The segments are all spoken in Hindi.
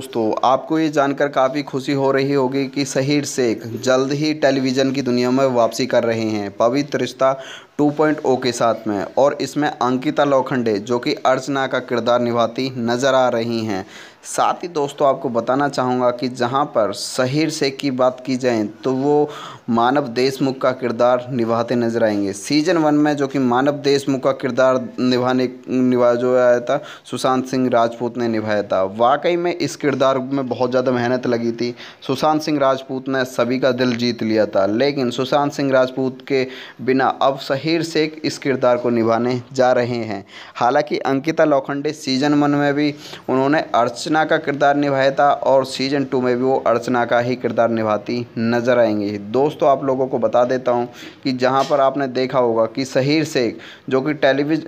दोस्तों आपको ये जानकर काफ़ी खुशी हो रही होगी कि शहीद शेख जल्द ही टेलीविज़न की दुनिया में वापसी कर रहे हैं पवित्र रिश्ता 2.0 के साथ में और इसमें अंकिता लोखंडे जो कि अर्चना का किरदार निभाती नज़र आ रही हैं साथ ही दोस्तों आपको बताना चाहूँगा कि जहाँ पर शहीर शेख की बात की जाए तो वो मानव देशमुख का किरदार निभाते नजर आएंगे सीजन वन में जो कि मानव देशमुख का किरदार निभाने निभा जो आया था सुशांत सिंह राजपूत ने निभाया था वाकई में इस किरदार में बहुत ज़्यादा मेहनत लगी थी सुशांत सिंह राजपूत ने सभी का दिल जीत लिया था लेकिन सुशांत सिंह राजपूत के बिना अब शहीर शेख इस किरदार को निभाने जा रहे हैं हालांकि अंकिता लोखंडे सीजन वन में भी उन्होंने अर्च अर्चना का किरदार निभाया था और सीज़न टू में भी वो अर्चना का ही किरदार निभाती नज़र आएंगी दोस्तों आप लोगों को बता देता हूँ कि जहाँ पर आपने देखा होगा कि सहीर शेख जो कि टेलीविज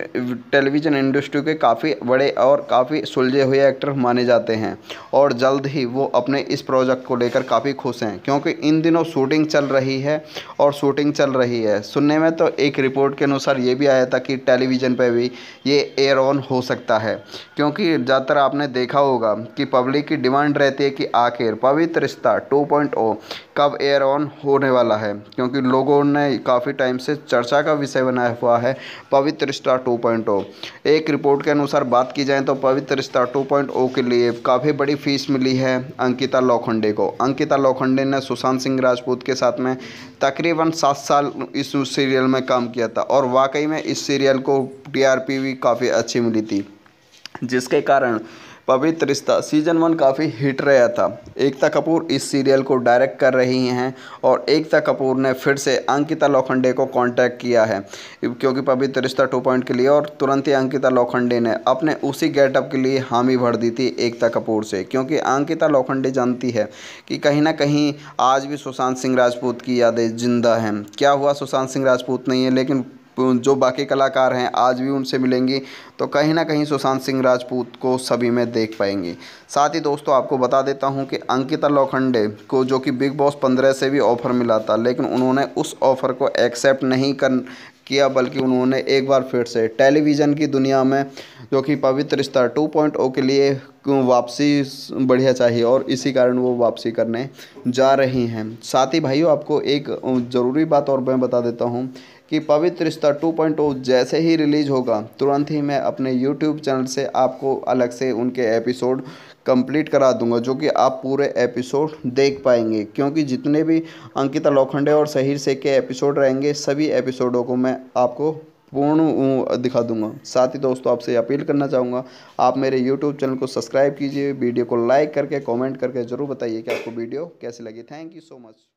टेलीविज़न इंडस्ट्री के काफ़ी बड़े और काफ़ी सुलझे हुए एक्टर माने जाते हैं और जल्द ही वो अपने इस प्रोजेक्ट को लेकर काफ़ी खुश हैं क्योंकि इन दिनों शूटिंग चल रही है और शूटिंग चल रही है सुनने में तो एक रिपोर्ट के अनुसार ये भी आया था कि टेलीविज़न पर भी ये एयर ऑन हो सकता है क्योंकि ज़्यादातर आपने देखा होगा की पब्लिक की डिमांड रहती है कि आखिर पवित्र रिश्ता 2.0 कब एयर ऑन होने वाला है क्योंकि लोगों ने काफ़ी टाइम से चर्चा का विषय बनाया हुआ है पवित्र रिश्ता 2.0 एक रिपोर्ट के अनुसार बात की जाए तो पवित्र रिश्ता 2.0 के लिए काफ़ी बड़ी फीस मिली है अंकिता लोखंडे को अंकिता लोखंडे ने सुशांत सिंह राजपूत के साथ में तकरीबन सात साल इस सीरियल में काम किया था और वाकई में इस सीरियल को टीआरपी भी काफ़ी अच्छी मिली थी जिसके कारण पवित्र रिश्ता सीजन वन काफ़ी हिट रहा था एकता कपूर इस सीरियल को डायरेक्ट कर रही हैं और एकता कपूर ने फिर से अंकिता लोखंडे को कांटेक्ट किया है क्योंकि पवित्र रिश्ता टू पॉइंट के लिए और तुरंत ही अंकिता लोखंडे ने अपने उसी गेटअप के लिए हामी भर दी थी एकता कपूर से क्योंकि अंकिता लोखंडे जानती है कि कहीं ना कहीं आज भी सुशांत सिंह राजपूत की यादें जिंदा हैं क्या हुआ सुशांत सिंह राजपूत नहीं है लेकिन जो बाकी कलाकार हैं आज भी उनसे मिलेंगी तो कहीं ना कहीं सुशांत सिंह राजपूत को सभी में देख पाएंगे साथ ही दोस्तों आपको बता देता हूं कि अंकिता लोखंडे को जो कि बिग बॉस पंद्रह से भी ऑफ़र मिला था लेकिन उन्होंने उस ऑफ़र को एक्सेप्ट नहीं कर किया बल्कि उन्होंने एक बार फिर से टेलीविज़न की दुनिया में जो कि पवित्र स्तर टू के लिए वापसी बढ़िया चाहिए और इसी कारण वो वापसी करने जा रही हैं साथ ही भाइयों आपको एक ज़रूरी बात और मैं बता देता हूँ कि पवित्र रिश्ता 2.0 जैसे ही रिलीज होगा तुरंत ही मैं अपने यूट्यूब चैनल से आपको अलग से उनके एपिसोड कंप्लीट करा दूंगा जो कि आप पूरे एपिसोड देख पाएंगे क्योंकि जितने भी अंकिता लोखंडे और सहीर से के एपिसोड रहेंगे सभी एपिसोडों को मैं आपको पूर्ण दिखा दूंगा साथ ही दोस्तों आपसे अपील करना चाहूँगा आप मेरे यूट्यूब चैनल को सब्सक्राइब कीजिए वीडियो को लाइक करके कमेंट करके ज़रूर बताइए कि आपको वीडियो कैसी लगी थैंक यू सो मच